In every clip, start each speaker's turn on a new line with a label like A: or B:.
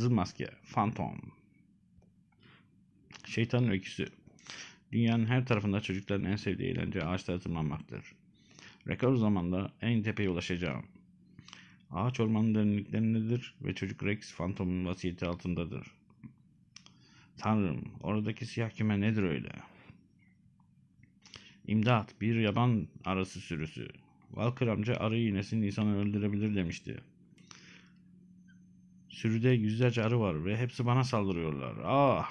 A: Kızıl Maske, Phantom, Şeytanın Öyküsü. Dünyanın her tarafında çocukların en sevdiği eğlence ağaçta tırmanmaktır. Rekor zamanda en tepeye ulaşacağım. Ağaç ormanın derinliklerindedir ve çocuk Rex Phantom'un vasiyeti altındadır. Tanrım, oradaki siyah küme nedir öyle? İmdat, bir yaban arası sürüsü. Walker amca arı iğnesini insanı öldürebilir demişti. Sürüde yüzlerce arı var ve hepsi bana saldırıyorlar. Ah!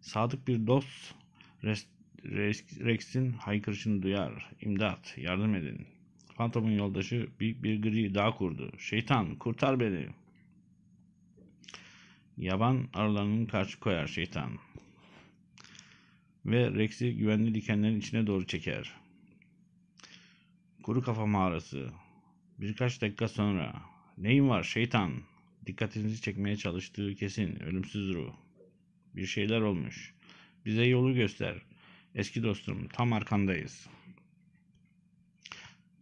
A: Sadık bir dost Rex'in haykırışını duyar. İmdat, yardım edin. Fantom'un yoldaşı büyük bir gri dağ kurdu. Şeytan, kurtar beni. Yaban arılarının karşı koyar şeytan. Ve Rex'i güvenli dikenlerin içine doğru çeker. Kuru kafa mağarası. Birkaç dakika sonra Neyin var şeytan? Dikkatinizi çekmeye çalıştığı kesin. Ölümsüz ruh. Bir şeyler olmuş. Bize yolu göster. Eski dostum tam arkandayız.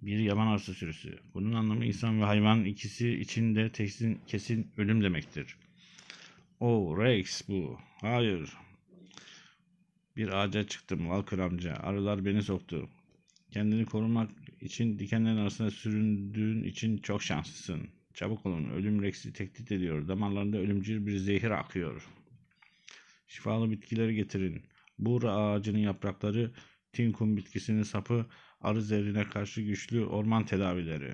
A: Bir yaban arsa sürüsü. Bunun anlamı insan ve hayvan ikisi için de kesin, kesin ölüm demektir. O Rex bu. Hayır. Bir ağaca çıktım Walker amca. Arılar beni soktu. Kendini korumak için dikenlerin arasında süründüğün için çok şanslısın. Çabuk olun. Ölüm reksi tehdit ediyor. Damarlarında ölümcül bir zehir akıyor. Şifalı bitkileri getirin. Buğra ağacının yaprakları, tinkum bitkisinin sapı, arı zehrine karşı güçlü orman tedavileri.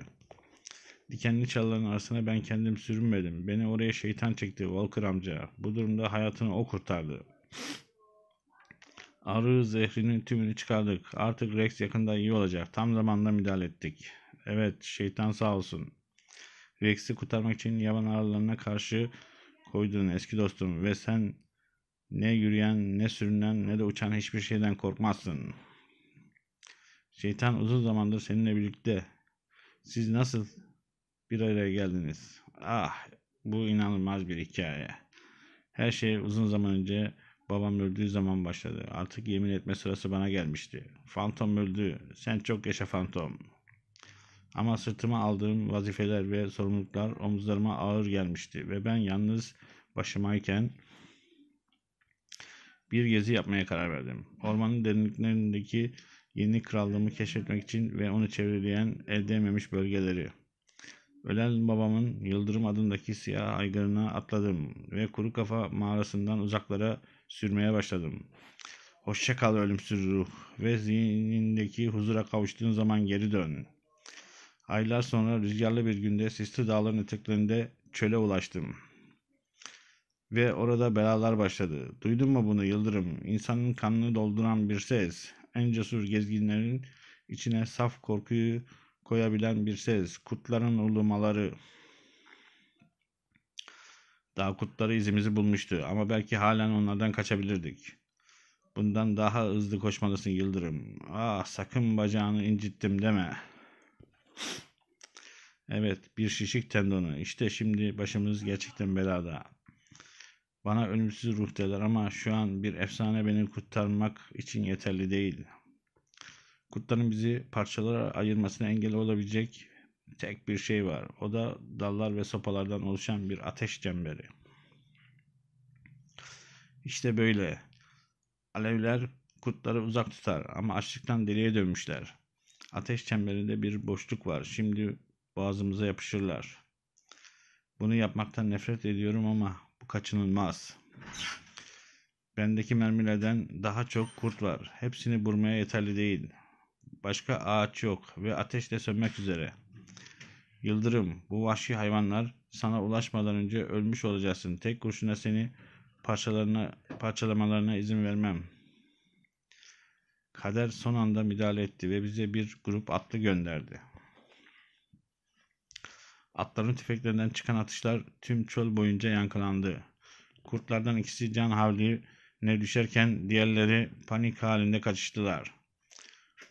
A: Dikenli çalıların arasına ben kendim sürünmedim. Beni oraya şeytan çekti Walker amca. Bu durumda hayatını o kurtardı. Arı zehrinin tümünü çıkardık. Artık Rex yakında iyi olacak. Tam zamanda müdahale ettik. Evet şeytan sağ olsun. Rex'i kurtarmak için yaban ağırlarına karşı koyduğun eski dostum ve sen ne yürüyen ne sürünen ne de uçan hiçbir şeyden korkmazsın. Şeytan uzun zamandır seninle birlikte. Siz nasıl bir araya geldiniz? Ah bu inanılmaz bir hikaye. Her şey uzun zaman önce babam öldüğü zaman başladı. Artık yemin etme sırası bana gelmişti. Fantom öldü. Sen çok yaşa Fantom. Ama sırtıma aldığım vazifeler ve sorumluluklar omuzlarıma ağır gelmişti ve ben yalnız başımayken bir gezi yapmaya karar verdim. Ormanın derinliklerindeki yeni krallığımı keşfetmek için ve onu çevreleyen elde ememiş bölgeleri. Ölen babamın Yıldırım adındaki siyah aygırına atladım ve kuru kafa mağarasından uzaklara sürmeye başladım. Hoşça kal ölümsüz ruh ve zihnindeki huzura kavuştuğun zaman geri dön.'' Aylar sonra rüzgarlı bir günde sisli dağların eteklerinde çöle ulaştım. Ve orada belalar başladı. Duydun mu bunu Yıldırım? İnsanın kanını dolduran bir ses. En cesur gezginlerin içine saf korkuyu koyabilen bir ses. Kurtların ulumaları. Daha kurtları izimizi bulmuştu ama belki halen onlardan kaçabilirdik. Bundan daha hızlı koşmalısın Yıldırım. Ah sakın bacağını incittim deme.'' Evet bir şişik tendonu. İşte şimdi başımız gerçekten belada. Bana ölümsüz ruh derler ama şu an bir efsane beni kurtarmak için yeterli değil. Kurtların bizi parçalara ayırmasına engel olabilecek tek bir şey var. O da dallar ve sopalardan oluşan bir ateş cemberi. İşte böyle. Alevler kurtları uzak tutar ama açlıktan deliye dönmüşler. Ateş çemberinde bir boşluk var. Şimdi boğazımıza yapışırlar. Bunu yapmaktan nefret ediyorum ama bu kaçınılmaz. Bendeki mermilerden daha çok kurt var. Hepsini vurmaya yeterli değil. Başka ağaç yok ve ateş de sönmek üzere. Yıldırım, bu vahşi hayvanlar sana ulaşmadan önce ölmüş olacaksın. Tek kurşuna seni parçalarına, parçalamalarına izin vermem.'' Kader son anda müdahale etti ve bize bir grup atlı gönderdi. Atların tüfeklerinden çıkan atışlar tüm çöl boyunca yankılandı. Kurtlardan ikisi can ne düşerken diğerleri panik halinde kaçıştılar.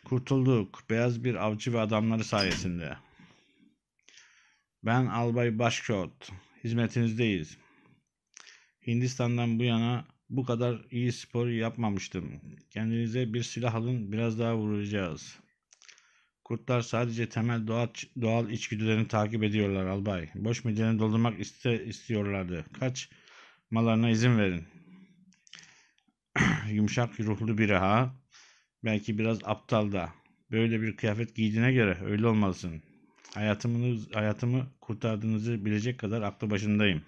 A: Kurtulduk beyaz bir avcı ve adamları sayesinde. Ben Albay Başkot. Hizmetinizdeyiz. Hindistan'dan bu yana bu kadar iyi spor yapmamıştım. Kendinize bir silah alın biraz daha vuracağız. Kurtlar sadece temel doğal, doğal içgüdülerini takip ediyorlar albay. Boş midelerini doldurmak iste, istiyorlardı. Kaç malarına izin verin. Yumuşak ruhlu biri ha. Belki biraz aptal da. Böyle bir kıyafet giydiğine göre öyle olmalısın. Hayatımınız, hayatımı kurtardığınızı bilecek kadar aklı başındayım.''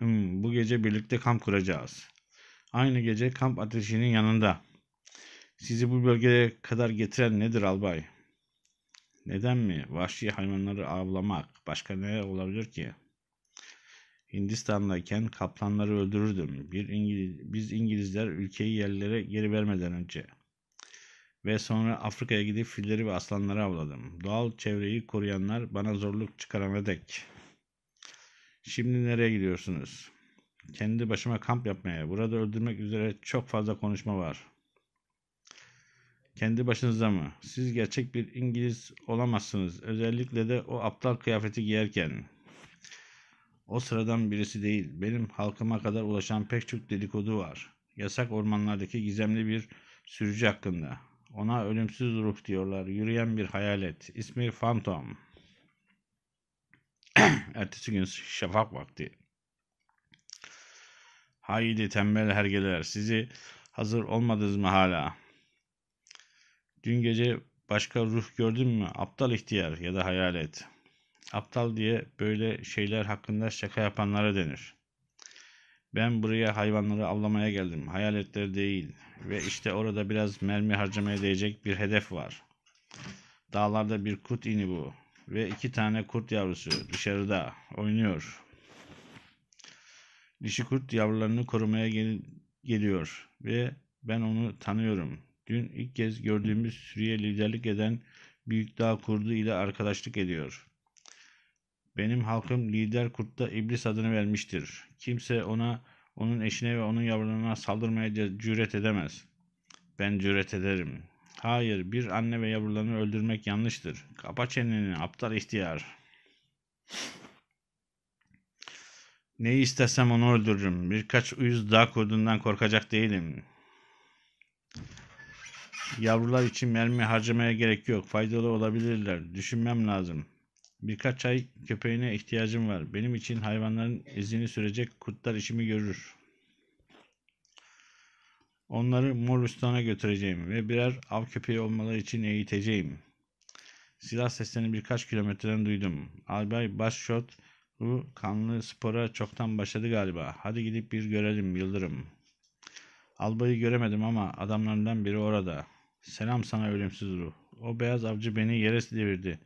A: Hmm, bu gece birlikte kamp kuracağız. Aynı gece kamp ateşinin yanında. Sizi bu bölgeye kadar getiren nedir albay? Neden mi? Vahşi hayvanları avlamak. Başka ne olabilir ki? Hindistan'dayken kaplanları öldürürdüm. Bir İngiliz, biz İngilizler ülkeyi yerlere geri vermeden önce ve sonra Afrika'ya gidip filleri ve aslanları avladım. Doğal çevreyi koruyanlar bana zorluk çıkarana dek. Şimdi nereye gidiyorsunuz? Kendi başıma kamp yapmaya. Burada öldürmek üzere çok fazla konuşma var. Kendi başınıza mı? Siz gerçek bir İngiliz olamazsınız. Özellikle de o aptal kıyafeti giyerken. O sıradan birisi değil. Benim halkıma kadar ulaşan pek çok dedikodu var. Yasak ormanlardaki gizemli bir sürücü hakkında. Ona ölümsüz ruh diyorlar. Yürüyen bir hayalet. İsmi Phantom. Ertesi gün şafak vakti. Haydi tembel hergeler sizi hazır olmadınız mı hala? Dün gece başka ruh gördün mü? Aptal ihtiyar ya da hayalet. Aptal diye böyle şeyler hakkında şaka yapanlara denir. Ben buraya hayvanları avlamaya geldim. Hayaletler değil. Ve işte orada biraz mermi harcamaya değecek bir hedef var. Dağlarda bir kurt ini bu. Ve iki tane kurt yavrusu dışarıda oynuyor. Dişi kurt yavrularını korumaya gel geliyor ve ben onu tanıyorum. Dün ilk kez gördüğümüz sürüye liderlik eden büyük dağ kurdu ile arkadaşlık ediyor. Benim halkım lider kurtta iblis adını vermiştir. Kimse ona, onun eşine ve onun yavrularına saldırmaya cüret edemez. Ben cüret ederim. Hayır, bir anne ve yavrularını öldürmek yanlıştır. Kapa çeneni, aptal ihtiyar. Neyi istesem onu öldürürüm. Birkaç uyuz dağ kurdundan korkacak değilim. Yavrular için mermi harcamaya gerek yok. Faydalı olabilirler. Düşünmem lazım. Birkaç ay köpeğine ihtiyacım var. Benim için hayvanların izini sürecek kurtlar işimi görür.'' Onları Morulistan'a götüreceğim ve birer av köpeği olmaları için eğiteceğim. Silah seslerini birkaç kilometreden duydum. Albay Başşot bu kanlı spora çoktan başladı galiba. Hadi gidip bir görelim Yıldırım. Albayı göremedim ama adamlarından biri orada. Selam sana ölümsüz ruh. O beyaz avcı beni yere devirdi.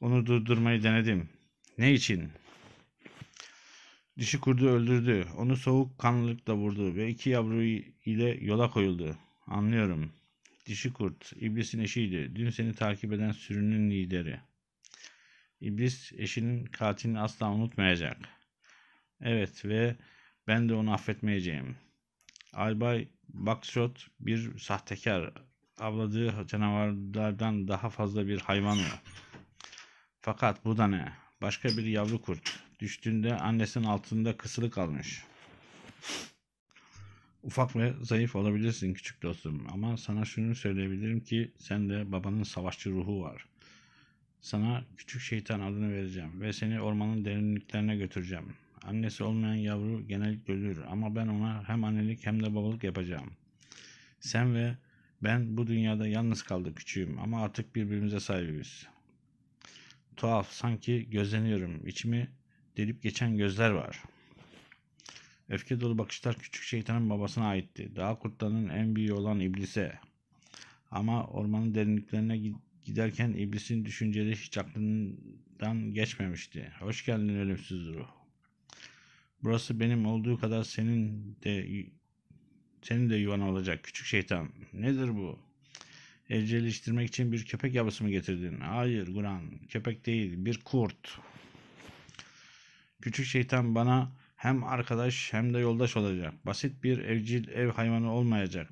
A: Onu durdurmayı denedim. Ne için? Dişi kurdu öldürdü. Onu soğuk kanlılıkla vurdu ve iki yavru ile yola koyuldu. Anlıyorum. Dişi kurt, iblisin eşiydi. Dün seni takip eden sürünün lideri. İblis eşinin katilini asla unutmayacak. Evet ve ben de onu affetmeyeceğim. Albay Buckshot bir sahtekar. Avladığı canavarlardan daha fazla bir hayvan mı? Fakat bu da ne? Başka bir yavru kurt. Düştüğünde annesinin altında kısılık almış. Ufak ve zayıf olabilirsin küçük dostum ama sana şunu söyleyebilirim ki sen de babanın savaşçı ruhu var. Sana küçük şeytan adını vereceğim ve seni ormanın derinliklerine götüreceğim. Annesi olmayan yavru genellikle ölür ama ben ona hem annelik hem de babalık yapacağım. Sen ve ben bu dünyada yalnız kaldık küçüğüm ama artık birbirimize sahibiz. Tuhaf sanki gözleniyorum. İçimi delip geçen gözler var. Öfke dolu bakışlar küçük şeytanın babasına aitti. Dağ kurtlarının en büyüğü olan iblise. Ama ormanın derinliklerine giderken iblisin düşünceleri hiç aklından geçmemişti. Hoş geldin ölümsüz ruh. Burası benim olduğu kadar senin de senin de yuvan olacak küçük şeytan. Nedir bu? Evcilleştirmek için bir köpek yavrusu mu getirdin? Hayır Guran, köpek değil bir kurt.'' Küçük şeytan bana hem arkadaş hem de yoldaş olacak. Basit bir evcil ev hayvanı olmayacak.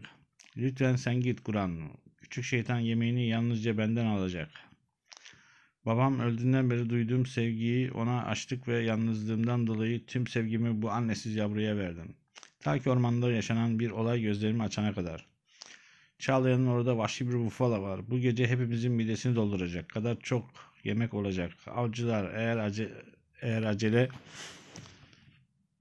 A: Lütfen sen git Kur'an. Küçük şeytan yemeğini yalnızca benden alacak. Babam öldüğünden beri duyduğum sevgiyi ona açtık ve yalnızlığımdan dolayı tüm sevgimi bu annesiz yavruya verdim. Ta ki ormanda yaşanan bir olay gözlerimi açana kadar. Çağlayan'ın orada vahşi bir bufala var. Bu gece hepimizin midesini dolduracak kadar çok yemek olacak. Avcılar eğer acı eğer acele...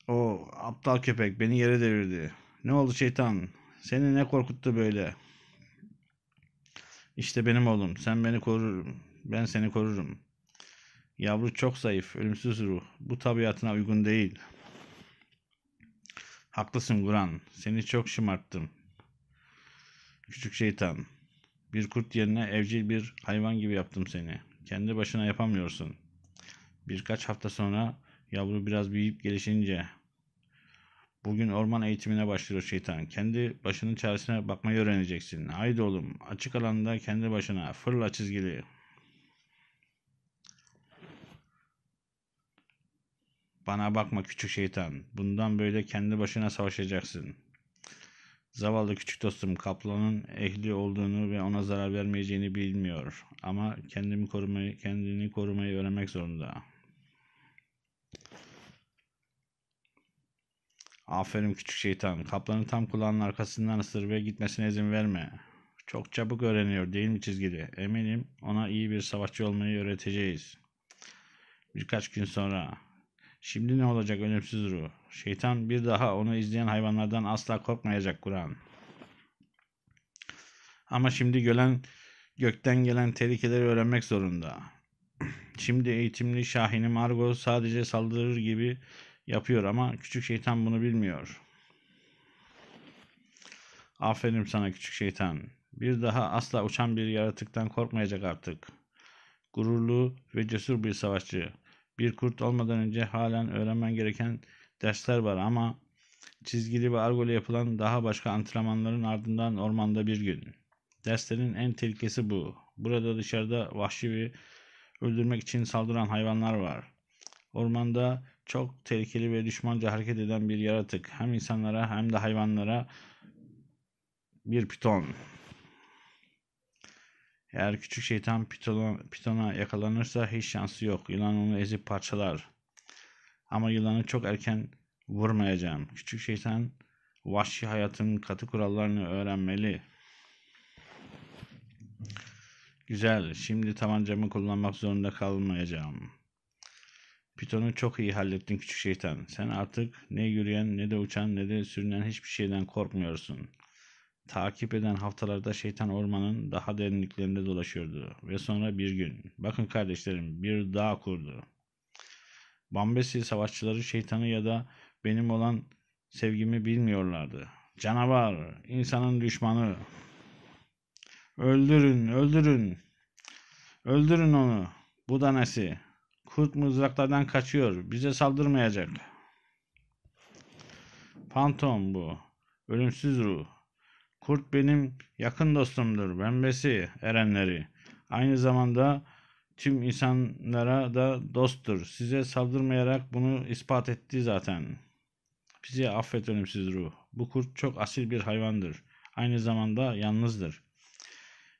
A: O aptal köpek beni yere devirdi. Ne oldu şeytan? Seni ne korkuttu böyle? İşte benim oğlum. Sen beni korurum. Ben seni korurum. Yavru çok zayıf, ölümsüz ruh. Bu tabiatına uygun değil. Haklısın Guran. Seni çok şımarttım. Küçük şeytan. Bir kurt yerine evcil bir hayvan gibi yaptım seni. Kendi başına yapamıyorsun.'' Birkaç hafta sonra yavru biraz büyüyüp gelişince bugün orman eğitimine başlıyor şeytan. Kendi başının çaresine bakmayı öğreneceksin. Haydi oğlum açık alanda kendi başına fırla çizgili. Bana bakma küçük şeytan. Bundan böyle kendi başına savaşacaksın. Zavallı küçük dostum kaplanın ehli olduğunu ve ona zarar vermeyeceğini bilmiyor. Ama kendimi korumayı, kendini korumayı öğrenmek zorunda. Aferin küçük şeytan. Kaplanı tam kulağının arkasından ısır ve gitmesine izin verme. Çok çabuk öğreniyor değil mi çizgili? Eminim ona iyi bir savaşçı olmayı öğreteceğiz. Birkaç gün sonra. Şimdi ne olacak ölümsüz ruh? Şeytan bir daha onu izleyen hayvanlardan asla korkmayacak Kur'an. Ama şimdi gölen, gökten gelen tehlikeleri öğrenmek zorunda. Şimdi eğitimli Şahin'i Margo sadece saldırır gibi yapıyor ama küçük şeytan bunu bilmiyor. Aferin sana küçük şeytan. Bir daha asla uçan bir yaratıktan korkmayacak artık. Gururlu ve cesur bir savaşçı. Bir kurt olmadan önce halen öğrenmen gereken dersler var ama çizgili ve argolu yapılan daha başka antrenmanların ardından ormanda bir gün. Derslerin en tehlikesi bu. Burada dışarıda vahşi ve öldürmek için saldıran hayvanlar var. Ormanda çok tehlikeli ve düşmanca hareket eden bir yaratık. Hem insanlara hem de hayvanlara bir piton. Eğer küçük şeytan pitona, yakalanırsa hiç şansı yok. Yılan onu ezip parçalar. Ama yılanı çok erken vurmayacağım. Küçük şeytan vahşi hayatın katı kurallarını öğrenmeli. Güzel. Şimdi tabancamı kullanmak zorunda kalmayacağım. Python'u çok iyi hallettin küçük şeytan. Sen artık ne yürüyen ne de uçan ne de sürünen hiçbir şeyden korkmuyorsun. Takip eden haftalarda şeytan ormanın daha derinliklerinde dolaşıyordu. Ve sonra bir gün, bakın kardeşlerim bir dağ kurdu. Bambesi savaşçıları şeytanı ya da benim olan sevgimi bilmiyorlardı. Canavar, insanın düşmanı. Öldürün, öldürün. Öldürün onu. Bu da nesi? Kurt mızraklardan kaçıyor. Bize saldırmayacak. Pantom bu. Ölümsüz ruh. Kurt benim yakın dostumdur. Bembesi erenleri. Aynı zamanda tüm insanlara da dosttur. Size saldırmayarak bunu ispat etti zaten. Bizi affet ölümsüz ruh. Bu kurt çok asil bir hayvandır. Aynı zamanda yalnızdır.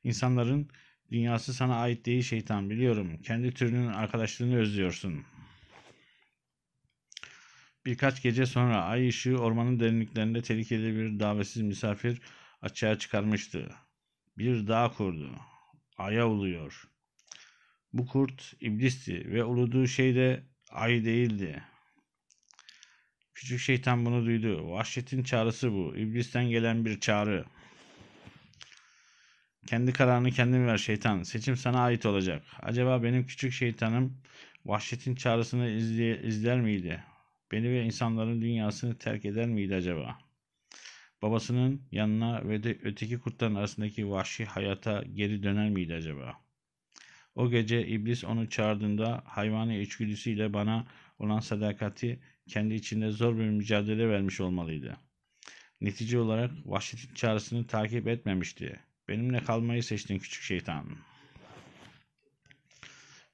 A: İnsanların Dünyası sana ait değil şeytan biliyorum. Kendi türünün arkadaşlığını özlüyorsun. Birkaç gece sonra ay ışığı ormanın derinliklerinde tehlikeli bir davetsiz misafir açığa çıkarmıştı. Bir dağ kurdu. Ay'a uluyor. Bu kurt iblisti ve uluduğu şey de ay değildi. Küçük şeytan bunu duydu. Vahşetin çağrısı bu. İblisten gelen bir çağrı. Kendi kararını kendin ver şeytan. Seçim sana ait olacak. Acaba benim küçük şeytanım vahşetin çağrısını izleye, izler miydi? Beni ve insanların dünyasını terk eder miydi acaba? Babasının yanına ve de öteki kurtların arasındaki vahşi hayata geri döner miydi acaba? O gece iblis onu çağırdığında hayvani içgüdüsüyle bana olan sadakati kendi içinde zor bir mücadele vermiş olmalıydı. Netice olarak vahşetin çağrısını takip etmemişti. Benimle kalmayı seçtin küçük şeytan.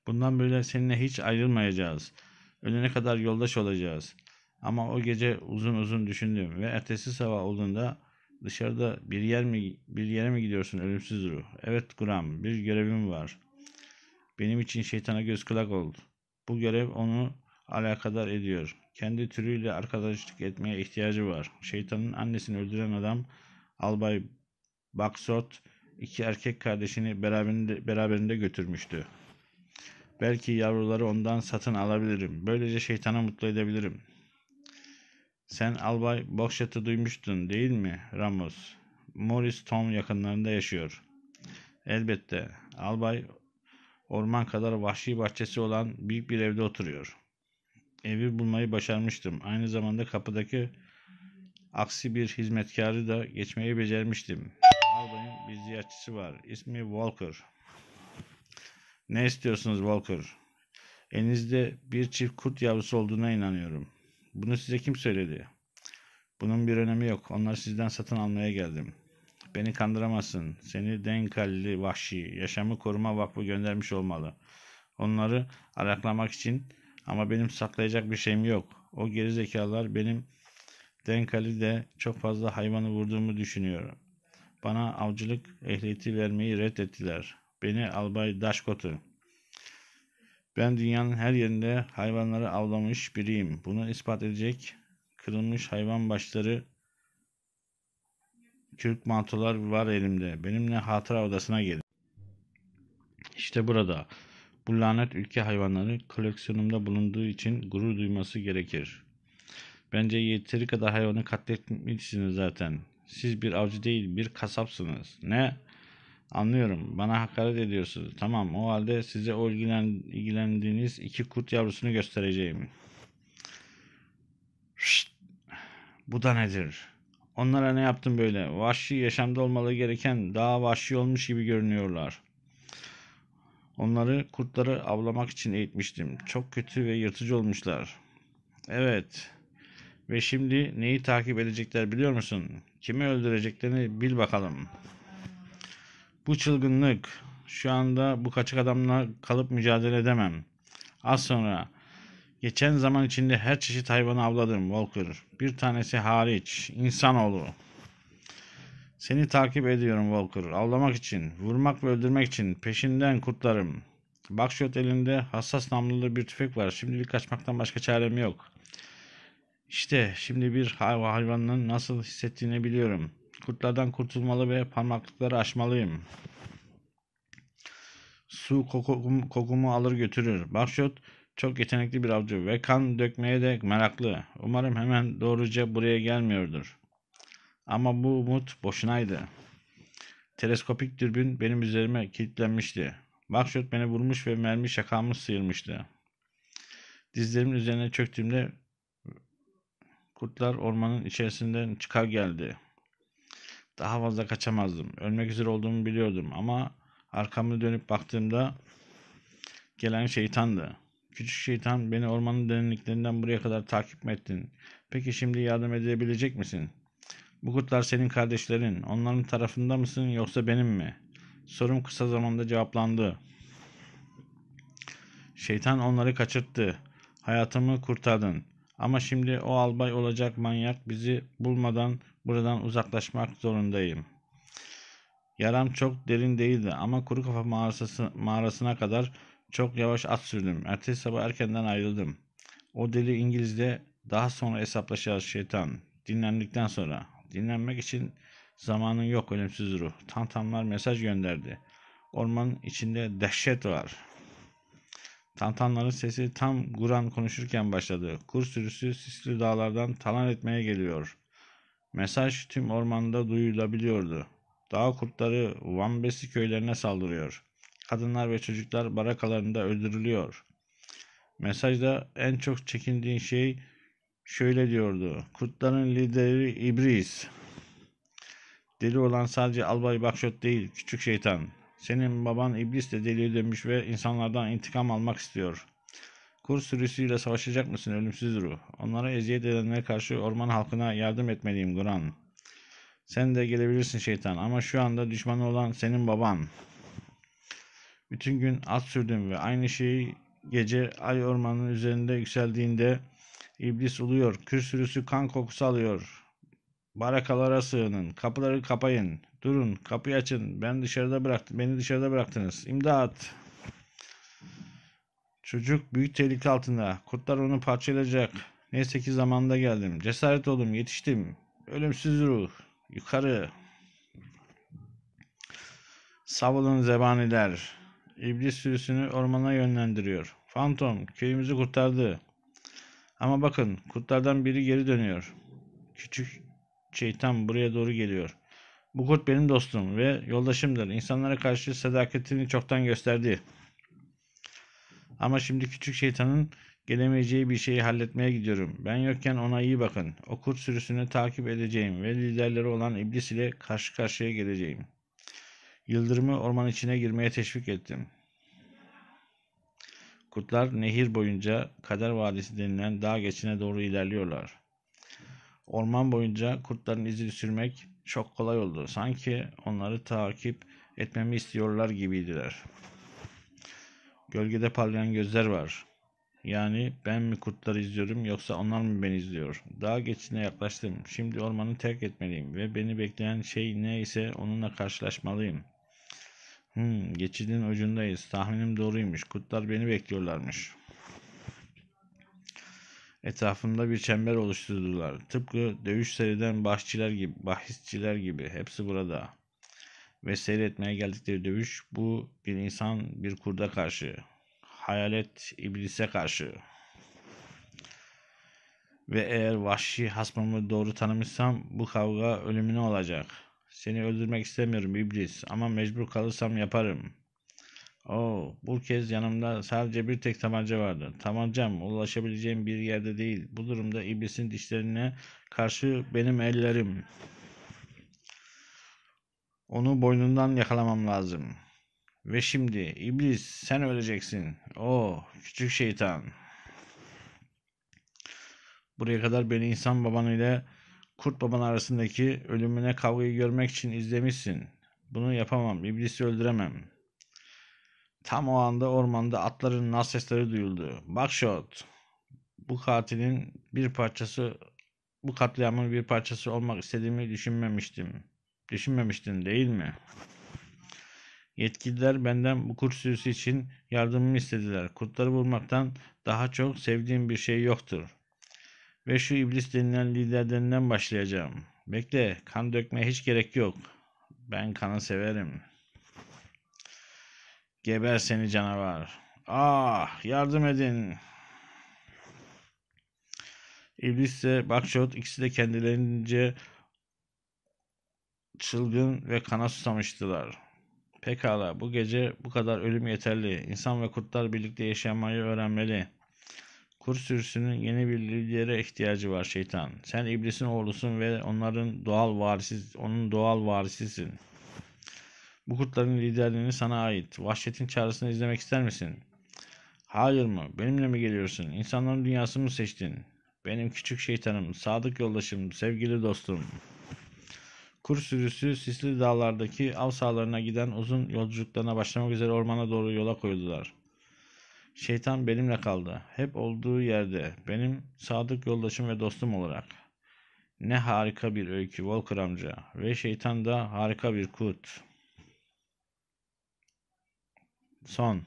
A: Bundan böyle seninle hiç ayrılmayacağız. Ölene kadar yoldaş olacağız. Ama o gece uzun uzun düşündüm ve ertesi sabah olduğunda dışarıda bir yer mi bir yere mi gidiyorsun ölümsüz ruh? Evet Gram, bir görevim var. Benim için şeytana göz kulak oldu. Bu görev onu alakadar ediyor. Kendi türüyle arkadaşlık etmeye ihtiyacı var. Şeytanın annesini öldüren adam Albay Baksot iki erkek kardeşini beraberinde, beraberinde götürmüştü. Belki yavruları ondan satın alabilirim. Böylece şeytana mutlu edebilirim. Sen Albay Boxshot'u duymuştun değil mi Ramos? Morris Tom yakınlarında yaşıyor. Elbette. Albay orman kadar vahşi bahçesi olan büyük bir evde oturuyor. Evi bulmayı başarmıştım. Aynı zamanda kapıdaki aksi bir hizmetkarı da geçmeyi becermiştim albayın bir ziyaretçisi var. İsmi Walker. Ne istiyorsunuz Walker? Elinizde bir çift kurt yavrusu olduğuna inanıyorum. Bunu size kim söyledi? Bunun bir önemi yok. Onları sizden satın almaya geldim. Beni kandıramazsın. Seni Denkalli vahşi, yaşamı koruma vakfı göndermiş olmalı. Onları araklamak için ama benim saklayacak bir şeyim yok. O gerizekalılar benim Denkali de çok fazla hayvanı vurduğumu düşünüyorum. Bana avcılık ehliyeti vermeyi reddettiler. Beni Albay Daşkot'u. Ben dünyanın her yerinde hayvanları avlamış biriyim. Bunu ispat edecek kırılmış hayvan başları, kürk mantolar var elimde. Benimle hatıra odasına gelin. İşte burada. Bu lanet ülke hayvanları koleksiyonumda bulunduğu için gurur duyması gerekir. Bence yeteri kadar hayvanı katletmişsiniz zaten. Siz bir avcı değil bir kasapsınız. Ne? Anlıyorum. Bana hakaret ediyorsunuz. Tamam o halde size o ilgilen, ilgilendiğiniz iki kurt yavrusunu göstereceğim. Şşt. Bu da nedir? Onlara ne yaptın böyle? Vahşi yaşamda olmalı gereken daha vahşi olmuş gibi görünüyorlar. Onları kurtları avlamak için eğitmiştim. Çok kötü ve yırtıcı olmuşlar. Evet. Ve şimdi neyi takip edecekler biliyor musun? Kimi öldüreceklerini bil bakalım. Bu çılgınlık. Şu anda bu kaçık adamla kalıp mücadele edemem. Az sonra. Geçen zaman içinde her çeşit hayvanı avladım Walker. Bir tanesi hariç. İnsanoğlu. Seni takip ediyorum Walker. Avlamak için, vurmak ve öldürmek için peşinden kurtlarım. Buckshot elinde hassas namlulu bir tüfek var. Şimdilik kaçmaktan başka çarem yok. İşte şimdi bir hayvanın nasıl hissettiğini biliyorum. Kurtlardan kurtulmalı ve parmaklıkları aşmalıyım. Su kokum, kokumu alır götürür. Bakşot çok yetenekli bir avcı ve kan dökmeye de meraklı. Umarım hemen doğruca buraya gelmiyordur. Ama bu umut boşunaydı. Teleskopik dürbün benim üzerime kilitlenmişti. Bakşot beni vurmuş ve mermi şakamı sıyırmıştı. Dizlerimin üzerine çöktüğümde Kurtlar ormanın içerisinden çıkar geldi. Daha fazla kaçamazdım. Ölmek üzere olduğumu biliyordum ama arkamı dönüp baktığımda gelen şeytandı. Küçük şeytan beni ormanın derinliklerinden buraya kadar takip mi ettin? Peki şimdi yardım edebilecek misin? Bu kurtlar senin kardeşlerin. Onların tarafında mısın yoksa benim mi? Sorum kısa zamanda cevaplandı. Şeytan onları kaçırttı. Hayatımı kurtardın. Ama şimdi o albay olacak manyak bizi bulmadan buradan uzaklaşmak zorundayım. Yaram çok derin değildi ama kuru kafa mağarası, mağarasına kadar çok yavaş at sürdüm. Ertesi sabah erkenden ayrıldım. O deli İngiliz'de daha sonra hesaplaşacağız şeytan. Dinlendikten sonra. Dinlenmek için zamanın yok ölümsüz ruh. Tantamlar mesaj gönderdi. Ormanın içinde dehşet var. Tantanların sesi tam Guran konuşurken başladı. Kur sürüsü sisli dağlardan talan etmeye geliyor. Mesaj tüm ormanda duyulabiliyordu. Dağ kurtları Vambesi köylerine saldırıyor. Kadınlar ve çocuklar barakalarında öldürülüyor. Mesajda en çok çekindiğin şey şöyle diyordu. Kurtların lideri İbris. Deli olan sadece Albay Bakşot değil, küçük şeytan. Senin baban iblis de deli ödemiş ve insanlardan intikam almak istiyor. Kur sürüsüyle savaşacak mısın ölümsüz ruh? Onlara eziyet edenlere karşı orman halkına yardım etmeliyim Guran. Sen de gelebilirsin şeytan ama şu anda düşmanı olan senin baban. Bütün gün at sürdüm ve aynı şeyi gece ay ormanının üzerinde yükseldiğinde iblis uluyor. Kür sürüsü kan kokusu alıyor. Barakalara sığının, kapıları kapayın. Durun kapıyı açın. Ben dışarıda bıraktım. Beni dışarıda bıraktınız. İmdat. Çocuk büyük tehlike altında. Kurtlar onu parçalayacak. Neyse ki zamanda geldim. Cesaret oldum. Yetiştim. Ölümsüz ruh. Yukarı. Savulun zebaniler. İblis sürüsünü ormana yönlendiriyor. Fantom köyümüzü kurtardı. Ama bakın kurtlardan biri geri dönüyor. Küçük şeytan buraya doğru geliyor. Bu kurt benim dostum ve yoldaşımdır. İnsanlara karşı sadakatini çoktan gösterdi. Ama şimdi küçük şeytanın gelemeyeceği bir şeyi halletmeye gidiyorum. Ben yokken ona iyi bakın. O kurt sürüsünü takip edeceğim ve liderleri olan iblis ile karşı karşıya geleceğim. Yıldırımı orman içine girmeye teşvik ettim. Kurtlar nehir boyunca Kader Vadisi denilen dağ geçine doğru ilerliyorlar. Orman boyunca kurtların izini sürmek çok kolay oldu. Sanki onları takip etmemi istiyorlar gibiydiler. Gölgede parlayan gözler var. Yani ben mi kurtları izliyorum yoksa onlar mı beni izliyor? Daha geçine yaklaştım. Şimdi ormanı terk etmeliyim ve beni bekleyen şey neyse onunla karşılaşmalıyım. Hmm, geçidin ucundayız. Tahminim doğruymuş. Kurtlar beni bekliyorlarmış.'' etrafında bir çember oluşturdular. Tıpkı dövüş seriden bahçiler gibi, bahisçiler gibi hepsi burada. Ve seyretmeye geldikleri dövüş bu bir insan bir kurda karşı. Hayalet iblise karşı. Ve eğer vahşi hasmımı doğru tanımışsam bu kavga ölümüne olacak. Seni öldürmek istemiyorum iblis ama mecbur kalırsam yaparım.'' Oo, oh, bu kez yanımda sadece bir tek tabanca vardı. Tabancam ulaşabileceğim bir yerde değil. Bu durumda iblisin dişlerine karşı benim ellerim. Onu boynundan yakalamam lazım. Ve şimdi iblis sen öleceksin. O oh, küçük şeytan. Buraya kadar beni insan baban ile kurt baban arasındaki ölümüne kavgayı görmek için izlemişsin. Bunu yapamam. İblisi öldüremem. Tam o anda ormanda atların nal sesleri duyuldu. Bak bu katilin bir parçası, bu katliamın bir parçası olmak istediğimi düşünmemiştim. Düşünmemiştin değil mi? Yetkililer benden bu kurt sürüsü için yardımımı istediler. Kurtları bulmaktan daha çok sevdiğim bir şey yoktur. Ve şu iblis denilen lider başlayacağım. Bekle, kan dökmeye hiç gerek yok. Ben kanı severim.'' Geber seni canavar. Ah yardım edin. İblis de Bakşot ikisi de kendilerince çılgın ve kana susamıştılar. Pekala bu gece bu kadar ölüm yeterli. İnsan ve kurtlar birlikte yaşamayı öğrenmeli. Kurt sürüsünün yeni bir lidere ihtiyacı var şeytan. Sen iblisin oğlusun ve onların doğal varisi, onun doğal varisisin. Bu kurtların liderliğini sana ait. Vahşetin çağrısını izlemek ister misin? Hayır mı? Benimle mi geliyorsun? İnsanların dünyasını mı seçtin? Benim küçük şeytanım, sadık yoldaşım, sevgili dostum. Kur sürüsü sisli dağlardaki av sahalarına giden uzun yolculuklarına başlamak üzere ormana doğru yola koyuldular. Şeytan benimle kaldı. Hep olduğu yerde. Benim sadık yoldaşım ve dostum olarak. Ne harika bir öykü Volker amca. Ve şeytan da harika bir kurt.'' song